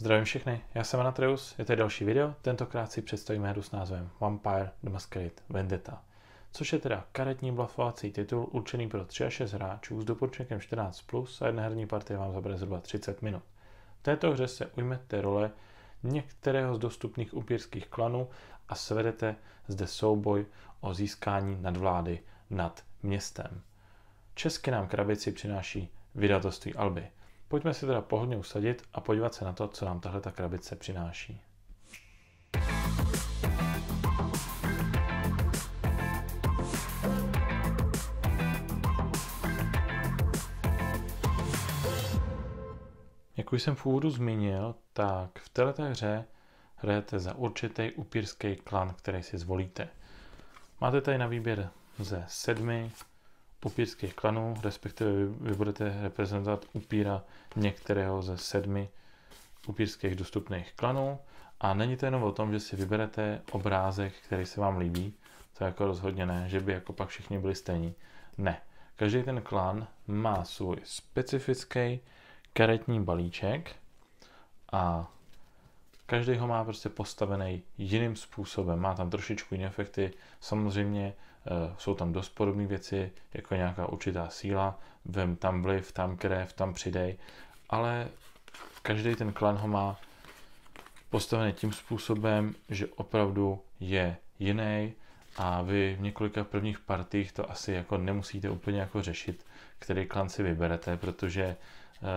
Zdravím všechny, já jsem Anatreus, je tady další video, tentokrát si představíme hru s názvem Vampire the Masquerade Vendetta, což je teda karetní blafovací titul určený pro 3 až 6 hráčů s dopočinkem 14+, a jedna herní partie vám zabere zhruba 30 minut. V této hře se ujmete role některého z dostupných upírských klanů a svedete zde souboj o získání nadvlády nad městem. Česky nám krabici přináší vydatoství Alby – Pojďme si teda pohodlně usadit a podívat se na to, co nám tahle ta krabice přináší. Jak už jsem v úvodu zmínil, tak v této hře hrajete za určitý upírský klan, který si zvolíte. Máte tady na výběr ze sedmi upírských klanů, respektive vy, vy budete reprezentovat upíra některého ze sedmi upírských dostupných klanů. A není to jenom o tom, že si vyberete obrázek, který se vám líbí, to je jako rozhodně ne, že by jako pak všichni byli stejní. Ne. Každý ten klan má svůj specifický karetní balíček a každý ho má prostě postavený jiným způsobem. Má tam trošičku jiné efekty. Samozřejmě Eh, jsou tam dost podobné věci, jako nějaká určitá síla, vem tam vliv, tam krev, tam přidej, ale každý ten klan ho má postavený tím způsobem, že opravdu je jiný a vy v několika prvních partích to asi jako nemusíte úplně jako řešit, který klan si vyberete, protože uh,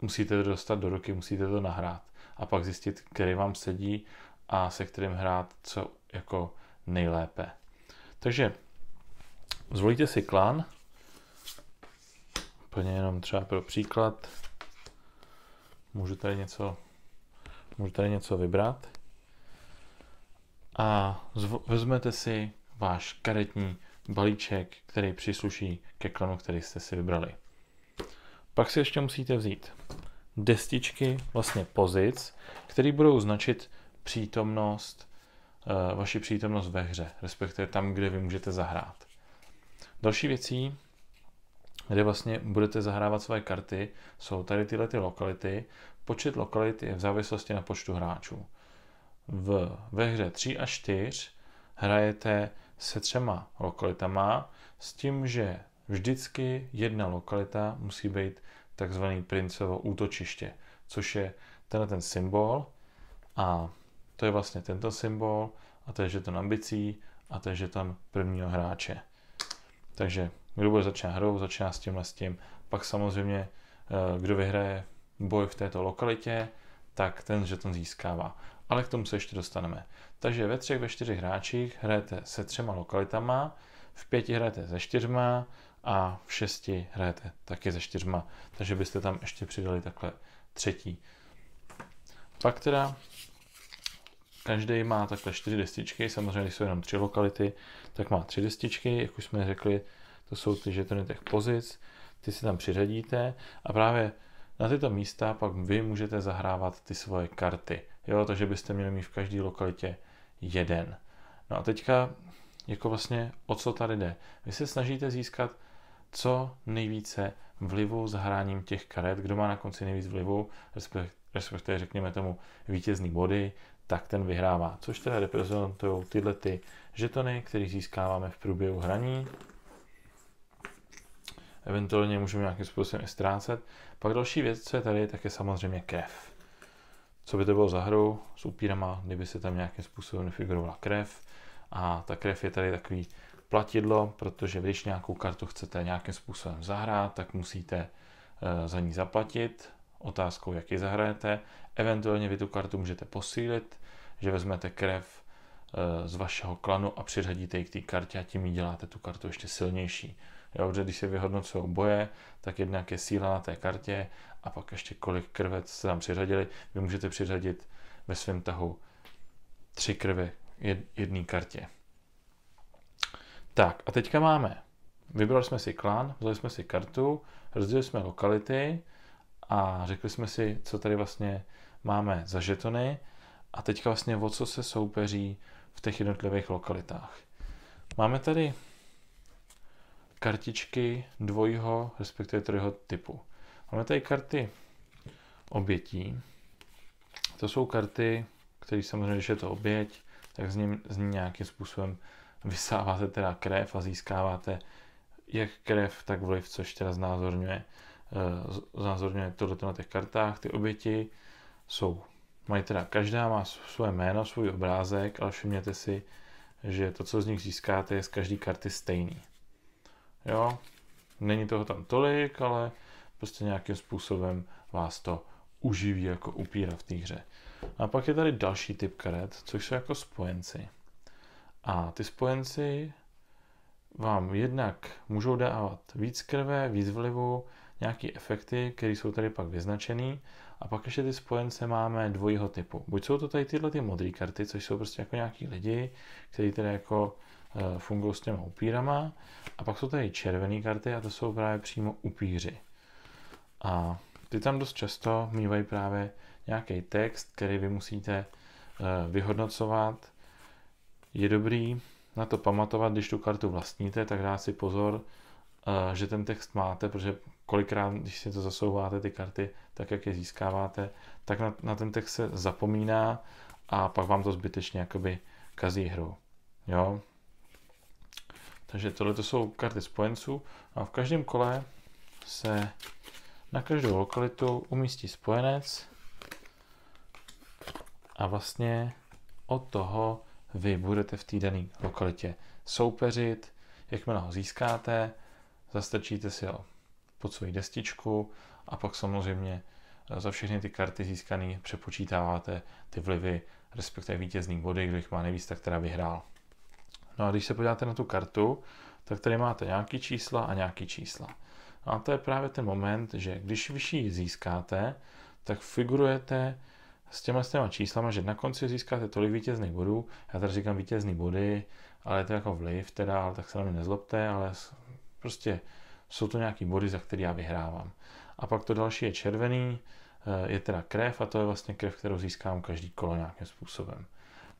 musíte to dostat do ruky, musíte to nahrát a pak zjistit, který vám sedí a se kterým hrát co jako nejlépe. Takže zvolíte si klan, úplně jenom třeba pro příklad, můžu tady něco, můžu tady něco vybrat a vezmete si váš karetní balíček, který přísluší ke klanu, který jste si vybrali. Pak si ještě musíte vzít destičky vlastně pozic, které budou značit přítomnost Eh, vaši přítomnost ve hře, respektive tam, kde vy můžete zahrát. Další věcí, kde vlastně budete zahrávat své karty, jsou tady tyhle ty lokality. Počet lokalit je v závislosti na počtu hráčů. V, ve hře 3 a 4 hrajete se třema lokalitama s tím, že vždycky jedna lokalita musí být takzvaný princovo útočiště, což je tenhle ten symbol a to je vlastně tento symbol a to je žeton ambicí a to je žeton prvního hráče. Takže kdo bude začíná hrou, začíná s tímhle s tím. Pak samozřejmě, eh, kdo vyhraje boj v této lokalitě, tak ten žeton získává. Ale k tomu se ještě dostaneme. Takže ve třech, ve čtyřech hráčích hrajete se třema lokalitama, v pěti hrajete se čtyřma a v šesti hrajete taky se čtyřma. Takže byste tam ještě přidali takhle třetí. Pak teda Každý má takhle čtyři destičky, samozřejmě když jsou jenom tři lokality, tak má tři destičky, jak už jsme řekli, to jsou ty žetony těch pozic, ty si tam přiřadíte a právě na tyto místa pak vy můžete zahrávat ty svoje karty. Jo, takže byste měli mít v každé lokalitě jeden. No a teďka jako vlastně o co tady jde? Vy se snažíte získat co nejvíce vlivu s hráním těch karet, kdo má na konci nejvíc vlivu, respektive řekněme tomu vítězný body, tak ten vyhrává. Což teda reprezentují tyhle ty žetony, které získáváme v průběhu hraní. Eventuálně můžeme nějakým způsobem i ztrácet. Pak další věc, co je tady, tak je samozřejmě krev. Co by to bylo za hru s upírama, kdyby se tam nějakým způsobem nefigurovala krev. A ta krev je tady takový platidlo, protože když nějakou kartu chcete nějakým způsobem zahrát, tak musíte eh, za ní zaplatit otázkou, jak ji zahrajete. Eventuálně vy tu kartu můžete posílit, že vezmete krev eh, z vašeho klanu a přiřadíte ji k té kartě a tím ji děláte tu kartu ještě silnější. Jo, když se vyhodnocují boje, tak jednak je síla na té kartě a pak ještě kolik krvet se tam přiřadili. Vy můžete přiřadit ve svém tahu tři krve jedné kartě. Tak a teďka máme. Vybrali jsme si klan, vzali jsme si kartu, rozdělili jsme lokality a řekli jsme si, co tady vlastně máme za žetony a teďka vlastně o co se soupeří v těch jednotlivých lokalitách. Máme tady kartičky dvojího, respektive trojího typu. Máme tady karty obětí. To jsou karty, které samozřejmě, když je to oběť, tak z, ním, z ní nějakým způsobem vysáváte teda krev a získáváte jak krev, tak vliv, což teda znázorňuje Eh, znázorňuje tohleto na těch kartách. Ty oběti jsou, mají teda, každá má svoje jméno, svůj obrázek, ale všimněte si, že to, co z nich získáte, je z každé karty stejný. Jo, není toho tam tolik, ale prostě nějakým způsobem vás to uživí jako upíra v té hře. A pak je tady další typ karet, což jsou jako spojenci. A ty spojenci vám jednak můžou dávat víc krve, víc vlivu, nějaké efekty, které jsou tady pak vyznačené. A pak ještě ty spojence máme dvojího typu. Buď jsou to tady tyhle ty modré karty, což jsou prostě jako nějaký lidi, kteří tady jako eh, fungují s těma upírama. A pak jsou tady červené karty a to jsou právě přímo upíři. A ty tam dost často mývají právě nějaký text, který vy musíte eh, vyhodnocovat. Je dobrý na to pamatovat, když tu kartu vlastníte, tak dá si pozor, eh, že ten text máte, protože kolikrát, když si to zasouváte, ty karty, tak jak je získáváte, tak na, na ten text se zapomíná a pak vám to zbytečně jakoby kazí hru. Jo? Takže tohle to jsou karty spojenců a v každém kole se na každou lokalitu umístí spojenec a vlastně od toho vy budete v té dané lokalitě soupeřit, jakmile ho získáte, zastrčíte si ho pod svoji destičku a pak samozřejmě eh, za všechny ty karty získané přepočítáváte ty vlivy, respektive vítězný body, kdo jich má nejvíc, tak teda vyhrál. No a když se podíváte na tu kartu, tak tady máte nějaký čísla a nějaký čísla. No a to je právě ten moment, že když vyšší získáte, tak figurujete s těma, s těma číslama, že na konci získáte tolik vítězných bodů, já tady říkám vítězný body, ale je to jako vliv teda, ale tak se na mě nezlobte, ale prostě jsou to nějaký body, za který já vyhrávám. A pak to další je červený, eh, je teda krev a to je vlastně krev, kterou získám každý kolo nějakým způsobem.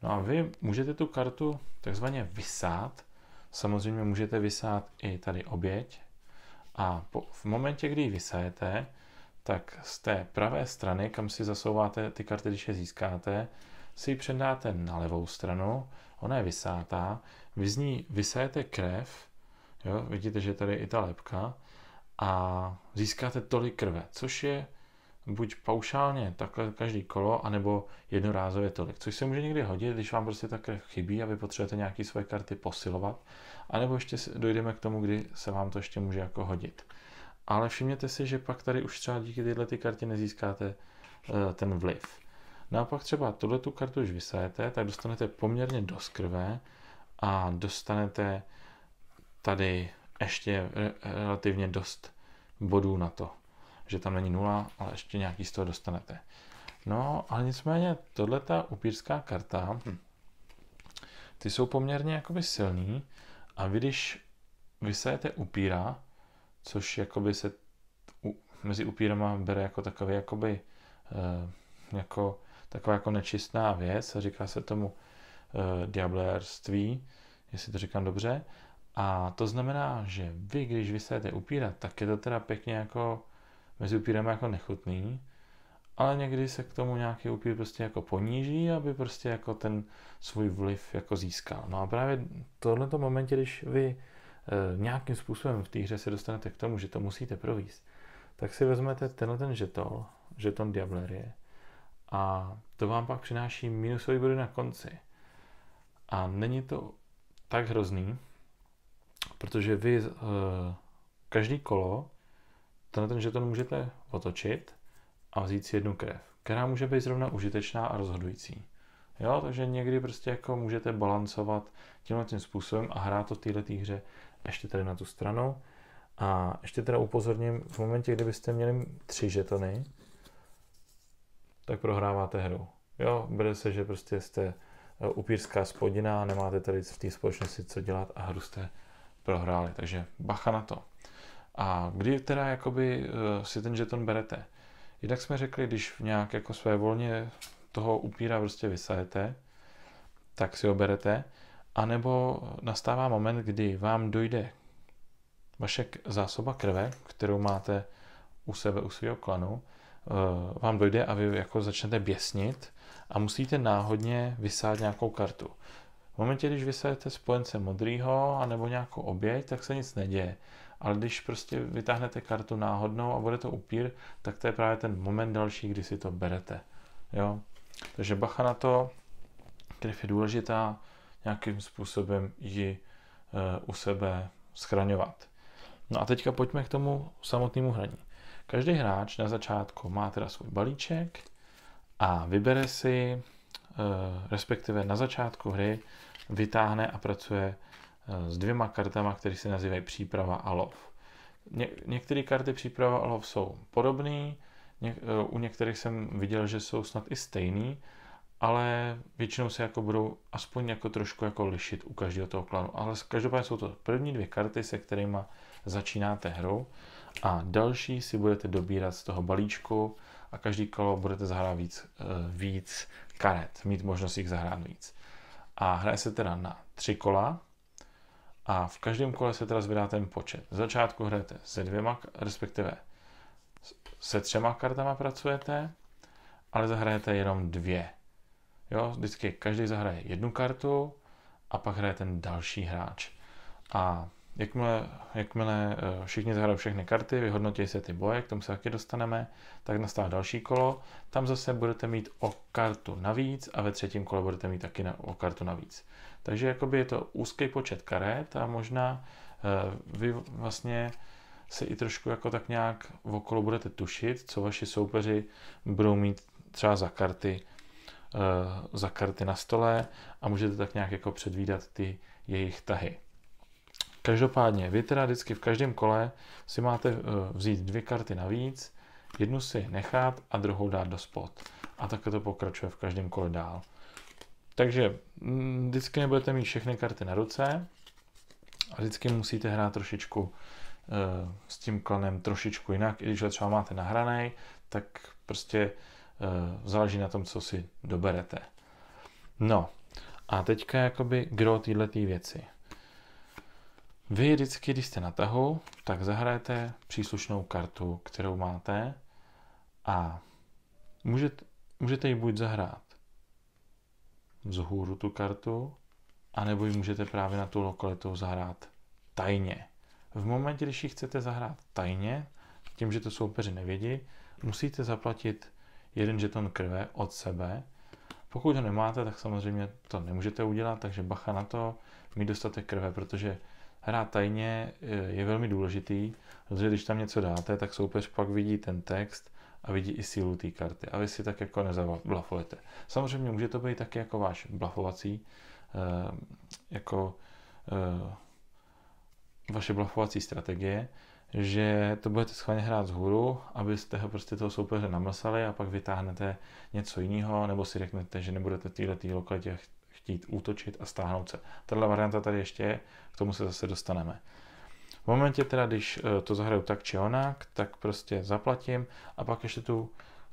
No a vy můžete tu kartu takzvaně vysát. Samozřejmě můžete vysát i tady oběť. A po, v momentě, kdy ji vysajete, tak z té pravé strany, kam si zasouváte ty karty, když je získáte, si ji předáte na levou stranu, ona je vysátá, vy z ní vysajete krev Jo? Vidíte, že tady je i ta lepka a získáte tolik krve, což je buď paušálně takhle každý kolo, anebo jednorázově tolik, což se může někdy hodit, když vám prostě ta krev chybí a vy potřebujete nějaké svoje karty posilovat, anebo ještě dojdeme k tomu, kdy se vám to ještě může jako hodit. Ale všimněte si, že pak tady už třeba díky tyhle ty karty nezískáte eh, ten vliv. No a pak třeba tuhle tu kartu už vysajete, tak dostanete poměrně dost krve a dostanete tady ještě relativně dost bodů na to, že tam není nula, ale ještě nějaký z toho dostanete. No, ale nicméně, tohle ta upírská karta, hm. ty jsou poměrně jakoby silný a vy když vysajete upíra, což jakoby se u, mezi upírama bere jako takový jakoby e, jako, taková jako nečistná věc, říká se tomu e, eh, diablérství, jestli to říkám dobře, a to znamená, že vy, když vysadíte upíra, tak je to teda pěkně jako mezi upírem jako nechutný, ale někdy se k tomu nějaký upír prostě jako poníží, aby prostě jako ten svůj vliv jako získal. No a právě v tomto momentě, když vy e, nějakým způsobem v té hře se dostanete k tomu, že to musíte províst, tak si vezmete tenhle ten žetol, žeton Diablerie, a to vám pak přináší minusový body na konci. A není to tak hrozný, protože vy eh, každý kolo tenhle ten žeton můžete otočit a vzít si jednu krev, která může být zrovna užitečná a rozhodující. Jo, takže někdy prostě jako můžete balancovat tímhle tím způsobem a hrát to v této hře ještě tady na tu stranu. A ještě teda upozorním, v momentě, kdybyste měli tři žetony, tak prohráváte hru. Jo, bude se, že prostě jste eh, upírská spodina, nemáte tady v té společnosti co dělat a hru jste prohráli, takže bacha na to. A kdy teda jakoby eh, si ten žeton berete? Jinak jsme řekli, když nějak jako své volně toho upíra prostě vysajete, tak si ho berete, A nebo nastává moment, kdy vám dojde vaše zásoba krve, kterou máte u sebe, u svého klanu, eh, vám dojde a vy jako začnete běsnit a musíte náhodně vysát nějakou kartu. V momentě, když vysajete spojence modrýho anebo nějakou oběť, tak se nic neděje. Ale když prostě vytáhnete kartu náhodnou a bude to upír, tak to je právě ten moment další, kdy si to berete. Jo? Takže bacha na to, krev je důležitá, nějakým způsobem ji e, u sebe schraňovat. No a teďka pojďme k tomu samotnému hraní. Každý hráč na začátku má teda svůj balíček a vybere si Eh, respektive na začátku hry vytáhne a pracuje eh, s dvěma kartama, které se nazývají příprava a lov. Ně- některé karty příprava a lov jsou podobné, ně- eh, u některých jsem viděl, že jsou snad i stejný, ale většinou se jako budou aspoň jako trošku jako lišit u každého toho klanu. Ale každopádně jsou to první dvě karty, se kterými začínáte hru a další si budete dobírat z toho balíčku a každý kolo budete zahrát víc, víc karet, mít možnost jich zahrát víc. A hraje se teda na tři kola a v každém kole se teda zvedá ten počet. Z začátku hrajete se dvěma, respektive se třema kartama pracujete, ale zahrajete jenom dvě. Jo, vždycky každý zahraje jednu kartu a pak hraje ten další hráč. A Jakmile, jakmile eh, všichni zahrajou všechny karty, vyhodnotí se ty boje, k tomu se taky dostaneme, tak nastává další kolo. Tam zase budete mít o kartu navíc a ve třetím kole budete mít taky na, o kartu navíc. Takže jakoby je to úzký počet karet a možná uh, vy vlastně se i trošku jako tak nějak okolo budete tušit, co vaši soupeři budou mít třeba za karty, uh, za karty na stole a můžete tak nějak jako předvídat ty jejich tahy. Každopádně, vy teda vždycky v každém kole si máte eh, vzít dvě karty navíc, jednu si nechat a druhou dát do spot. A takhle to pokračuje v každém kole dál. Takže mm, vždycky nebudete mít všechny karty na ruce a vždycky musíte hrát trošičku eh, s tím klanem trošičku jinak, i když ho třeba máte nahraný, tak prostě eh, záleží na tom, co si doberete. No, a teďka jakoby gro této věci. Vy vždycky, když jste na tahu, tak zahrajete příslušnou kartu, kterou máte a můžete, můžete ji buď zahrát vzhůru tu kartu, anebo ji můžete právě na tu lokalitu zahrát tajně. V momentě, když ji chcete zahrát tajně, tím, že to soupeři nevědí, musíte zaplatit jeden žeton krve od sebe. Pokud ho nemáte, tak samozřejmě to nemůžete udělat, takže bacha na to, mít dostatek krve, protože hrát tajně eh, je velmi důležitý, protože když tam něco dáte, tak soupeř pak vidí ten text a vidí i sílu té karty a vy si tak jako nezablafujete. Samozřejmě může to být taky jako váš blafovací, eh, jako eh, vaše blafovací strategie, že to budete schválně hrát z hůru, abyste ho prostě toho soupeře namlsali a pak vytáhnete něco jiného, nebo si řeknete, že nebudete v této tý lokalitě chtít útočit a stáhnout se. Tato varianta tady ještě je, k tomu se zase dostaneme. V momentě teda, když eh, to zahraju tak či onak, tak prostě zaplatím a pak ještě tu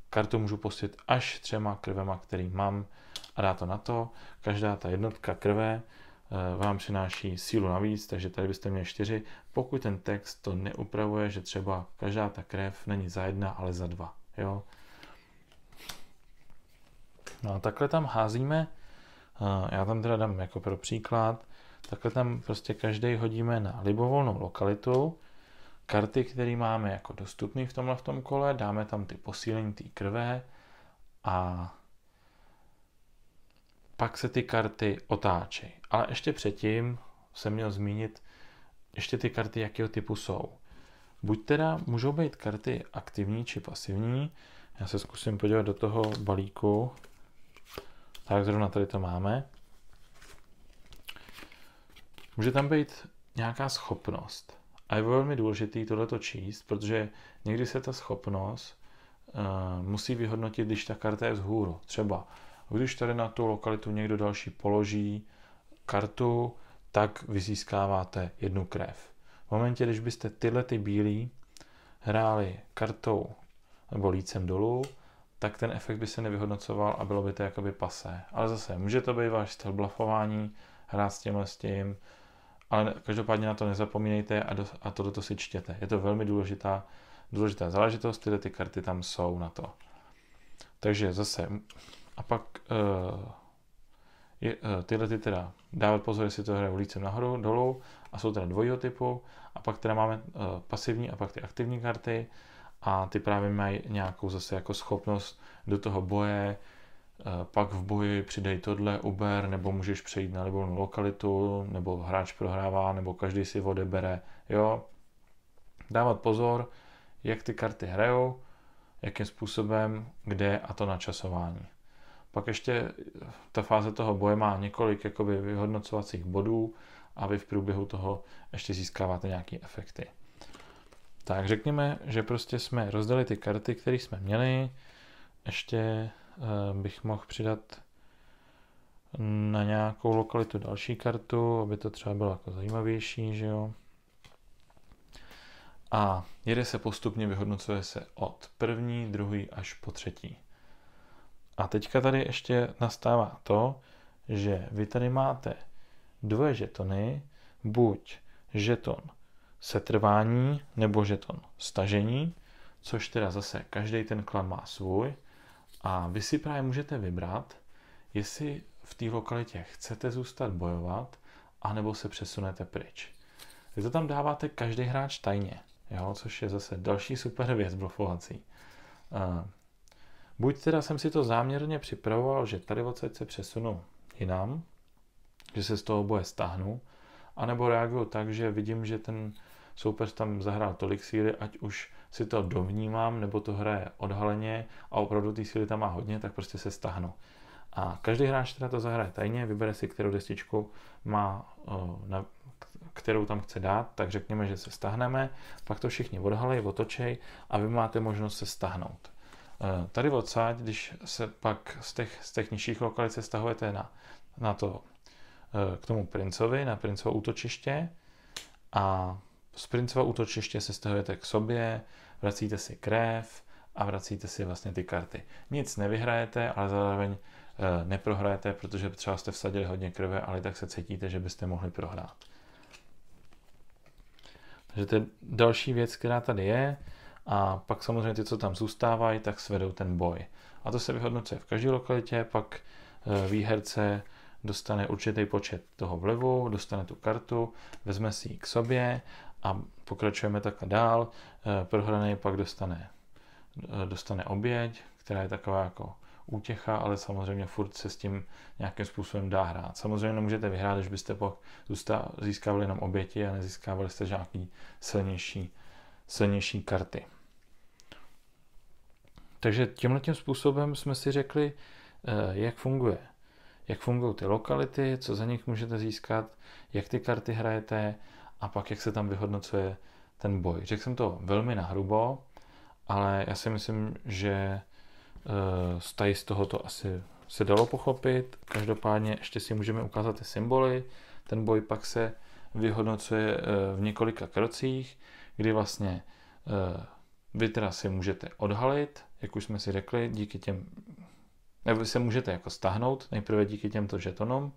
kartu můžu postit až třema krvema, který mám a dá to na to. Každá ta jednotka krve eh, vám přináší sílu navíc, takže tady byste měli čtyři, pokud ten text to neupravuje, že třeba každá ta krev není za jedna, ale za dva. Jo? No a takhle tam házíme já tam teda dám jako pro příklad, takhle tam prostě každý hodíme na libovolnou lokalitu, karty, které máme jako dostupné v tomhle v tom kole, dáme tam ty posílení té krve a pak se ty karty otáčejí. Ale ještě předtím jsem měl zmínit ještě ty karty, jakého typu jsou. Buď teda můžou být karty aktivní či pasivní, já se zkusím podívat do toho balíku, tak zrovna tady to máme. Může tam být nějaká schopnost. A je velmi důležité tohleto číst, protože někdy se ta schopnost uh, musí vyhodnotit, když ta karta je vzhůru. Třeba když tady na tu lokalitu někdo další položí kartu, tak vy získáváte jednu krev. V momentě, když byste tyhle ty bílí hráli kartou nebo lícem dolů, tak ten efekt by se nevyhodnocoval a bylo by to jakoby pasé. Ale zase, může to být váš styl blafování, hrát s tímhle s tím, ale každopádně na to nezapomínejte a, do, a do to si čtěte. Je to velmi důležitá, důležitá záležitost, tyhle ty karty tam jsou na to. Takže zase, a pak uh, je, uh, tyhle ty teda dávat pozor, jestli to hraje lícem nahoru, dolů a jsou teda dvojího typu a pak teda máme uh, pasivní a pak ty aktivní karty a ty právě mají nějakou zase jako schopnost do toho boje, eh, pak v boji přidej tohle, uber, nebo můžeš přejít na libovolnou lokalitu, nebo hráč prohrává, nebo každý si odebere, jo. Dávat pozor, jak ty karty hrajou, jakým způsobem, kde a to načasování. Pak ještě eh, ta fáze toho boje má několik jakoby vyhodnocovacích bodů a vy v průběhu toho ještě získáváte nějaké efekty. Tak řekněme, že prostě jsme rozdali ty karty, které jsme měli. Ještě eh, bych mohl přidat na nějakou lokalitu další kartu, aby to třeba bylo jako zajímavější, že jo. A jede se postupně, vyhodnocuje se od první, druhý až po třetí. A teďka tady ještě nastává to, že vy tady máte dvoje žetony, buď žeton setrvání nebo žeton stažení, což teda zase každý ten klan má svůj. A vy si právě můžete vybrat, jestli v té lokalitě chcete zůstat bojovat, anebo se přesunete pryč. Vy to tam dáváte každý hráč tajně, jo? což je zase další super věc blofovací. Uh, buď teda jsem si to záměrně připravoval, že tady odsaď se přesunu jinam, že se z toho boje stáhnu, anebo reaguju tak, že vidím, že ten soupeř tam zahrál tolik síly, ať už si to dovnímám, nebo to hraje odhaleně a opravdu ty síly tam má hodně, tak prostě se stahnu. A každý hráč teda to zahraje tajně, vybere si, kterou destičku má, eh, kterou tam chce dát, tak řekněme, že se stahneme, pak to všichni odhalej, otočej a vy máte možnost se stahnout. Eh, tady odsáď, když se pak z těch, z těch nižších lokalit se stahujete na, na to, eh, k tomu princovi, na princovo útočiště a z princova útočiště se stahujete k sobě, vracíte si krev a vracíte si vlastně ty karty. Nic nevyhrajete, ale zároveň eh, neprohrajete, protože třeba jste vsadili hodně krve, ale tak se cítíte, že byste mohli prohrát. Takže to je další věc, která tady je. A pak samozřejmě ty, co tam zůstávají, tak svedou ten boj. A to se vyhodnocuje v každé lokalitě, pak eh, výherce dostane určitý počet toho vlivu, dostane tu kartu, vezme si ji k sobě a pokračujeme takhle dál. Eh, Prohraný pak dostane, eh, dostane oběť, která je taková jako útěcha, ale samozřejmě furt se s tím nějakým způsobem dá hrát. Samozřejmě nemůžete vyhrát, když byste pak získávali jenom oběti a nezískávali jste žádný silnější, silnější karty. Takže tímhle tím způsobem jsme si řekli, eh, jak funguje jak fungují ty lokality, co za nich můžete získat, jak ty karty hrajete, a pak jak se tam vyhodnocuje ten boj. Řekl jsem to velmi nahrubo, ale já si myslím, že e, tady z tohoto asi se dalo pochopit. Každopádně ještě si můžeme ukázat ty symboly. Ten boj pak se vyhodnocuje e, v několika krocích, kdy vlastně e, vy teda si můžete odhalit, jak už jsme si řekli, díky těm, nebo se můžete jako stahnout, nejprve díky těmto žetonům,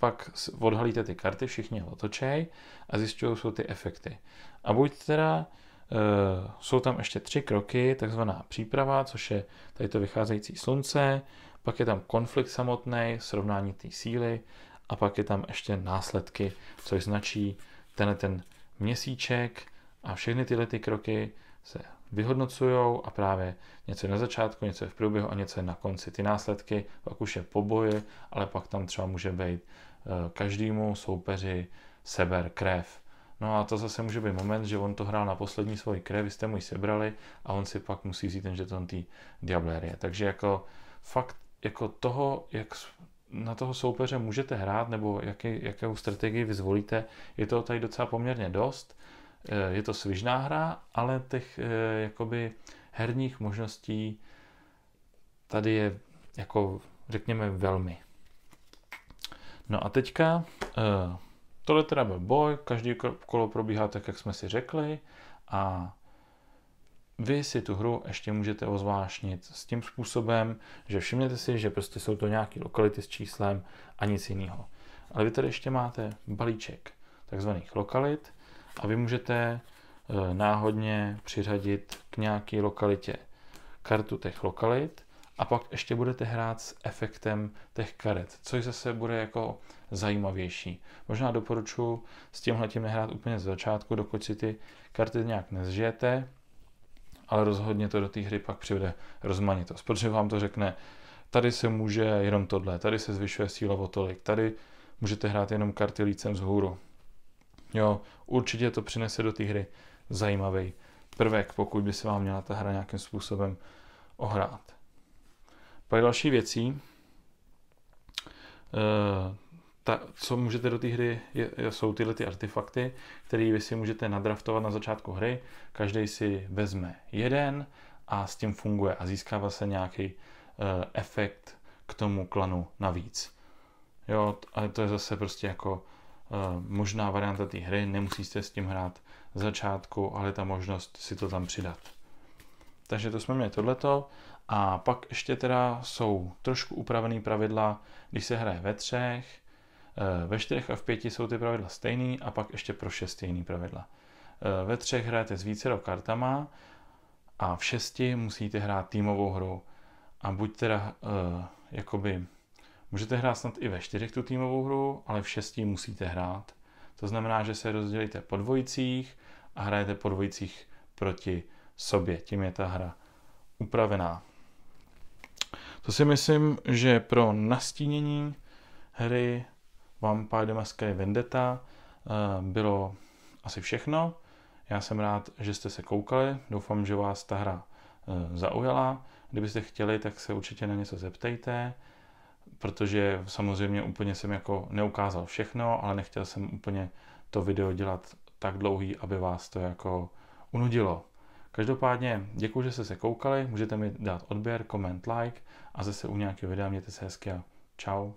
pak odhalíte ty karty, všichni ho otočej a zjišťují jsou ty efekty. A buď teda e, jsou tam ještě tři kroky, takzvaná příprava, což je tady to vycházející slunce, pak je tam konflikt samotný, srovnání té síly a pak je tam ještě následky, což značí tenhle ten měsíček a všechny tyhle ty kroky se vyhodnocují a právě něco je na začátku, něco je v průběhu a něco je na konci. Ty následky pak už je poboje, ale pak tam třeba může být Eh, každému soupeři seber krev. No a to zase může být moment, že on to hrál na poslední svoji krev, vy jste mu ji sebrali a on si pak musí vzít ten žeton té diablerie. Takže jako fakt jako toho, jak na toho soupeře můžete hrát, nebo jaký, jakou strategii vy zvolíte, je to tady docela poměrně dost. Eh, je to svižná hra, ale těch eh, jakoby herních možností tady je jako řekněme velmi. No a teďka, eh, tohle teda byl boj, každý kolo probíhá tak, jak jsme si řekli a vy si tu hru ještě můžete ozvášnit s tím způsobem, že všimněte si, že prostě jsou to nějaké lokality s číslem a nic jiného. Ale vy tady ještě máte balíček takzvaných lokalit a vy můžete eh, náhodně přiřadit k nějaké lokalitě kartu těch lokalit a pak ještě budete hrát s efektem těch karet, což zase bude jako zajímavější. Možná doporučuji s tímhle tím nehrát úplně z začátku, dokud si ty karty nějak nezžijete, ale rozhodně to do té hry pak přivede rozmanitost, protože vám to řekne, tady se může jenom tohle, tady se zvyšuje síla o tolik, tady můžete hrát jenom karty lícem z hůru. Jo, určitě to přinese do té hry zajímavý prvek, pokud by se vám měla ta hra nějakým způsobem ohrát. Pak další věcí, eh, ta, co můžete do té hry, je, jsou tyhle ty artefakty, které vy si můžete nadraftovat na začátku hry. Každý si vezme jeden a s tím funguje a získává se nějaký uh, efekt k tomu klanu navíc. Jo, ale to je zase prostě jako uh, možná varianta té hry, nemusíte s tím hrát začátku, ale ta možnost si to tam přidat. Takže to jsme měli tohleto. A pak ještě teda jsou trošku upravené pravidla, když se hraje ve třech, eh, ve čtyřech a v pěti jsou ty pravidla stejný a pak ještě pro šest jiný pravidla. Eh, ve třech hrajete s vícero kartama a v šesti musíte hrát týmovou hru. A buď teda eh, jakoby Můžete hrát snad i ve čtyřech tu týmovou hru, ale v šesti musíte hrát. To znamená, že se rozdělíte po dvojicích a hrajete po dvojicích proti sobě. Tím je ta hra upravená. To si myslím, že pro nastínění hry Vampire the Masquerade Vendetta eh, bylo asi všechno. Já jsem rád, že jste se koukali, doufám, že vás ta hra eh, zaujala. Kdybyste chtěli, tak se určitě na něco zeptejte, protože samozřejmě úplně jsem jako neukázal všechno, ale nechtěl jsem úplně to video dělat tak dlouhý, aby vás to jako unudilo. Každopádně děkuji, že jste se koukali, můžete mi dát odběr, koment, like a zase u nějakého videa mějte se hezky a čau.